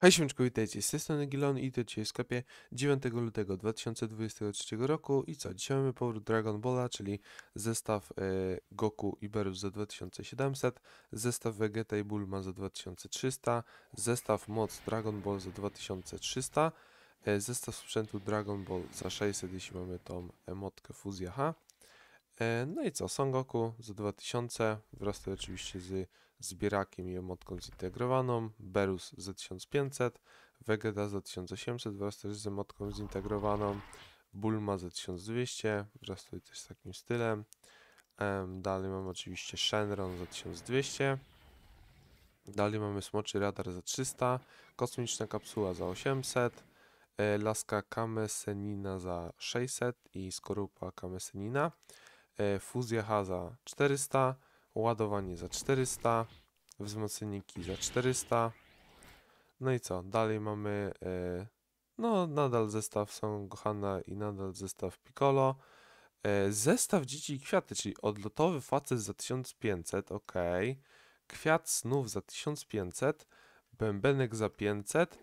Hej siemczko, witajcie, z tej strony Gilon i to dzisiaj w sklepie 9 lutego 2023 roku i co, dzisiaj mamy powrót Dragon Balla, czyli zestaw y, Goku i Beru za 2700, zestaw Vegeta i Bulma za 2300, zestaw Moc Dragon Ball za 2300, y, e, zestaw sprzętu Dragon Ball za 600, jeśli mamy tą emotkę Fuzja H. Y, no i co, Son Goku za 2000 wraz to oczywiście z zbierakiem Bierakiem i emotką zintegrowaną, Berus za 1500, Vegeta za 1800 wraz też z emotką zintegrowaną, Bulma za 1200 wraz tutaj też z takim stylem. Dalej mamy oczywiście Shenron za 1200. Dalej mamy Smoczy Radar za 300, Kosmiczna Kapsuła za 800, e, Laska Kamesenina za 600 i Skorupa Kamesenina, e, Fuzja H za 400, ładowanie za 400, wzmocniki za 400. No i co? Dalej mamy, e, no nadal zestaw Son Gohana i nadal zestaw Piccolo. E, zestaw Dzieci i Kwiaty, czyli odlotowy facet za 1500, ok. Kwiat snów za 1500, bębenek za 500,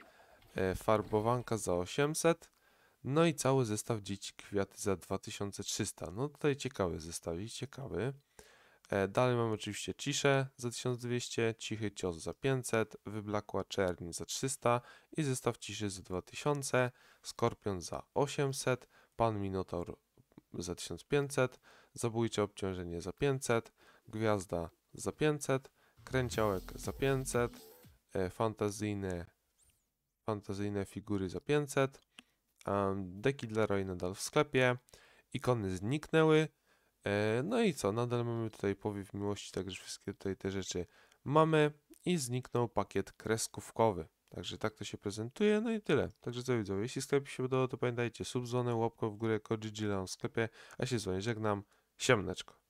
e, farbowanka za 800, no i cały zestaw Dzieci Kwiaty za 2300. No tutaj ciekawy i ciekawy. E, dalej mamy oczywiście ciszę za 1200, cichy cios za 500, wyblakła czerni za 300 i zestaw ciszy za 2000, skorpion za 800, pan minotaur za 1500, zabójcze obciążenie za 500, gwiazda za 500, kręciołek za 500, e, fantazyjne, fantazyjne figury za 500, deki dla Roy nadal w sklepie, ikony zniknęły, E, no i co, nadal mamy tutaj powiew miłości, także wszystkie tutaj te rzeczy mamy i zniknął pakiet kreskówkowy. Także tak to się prezentuje, no i tyle. Także co widzą, jeśli sklep się podobał, to pamiętajcie, subzonę, łapkę w górę, kod w sklepie, a się z wami żegnam, siemneczko.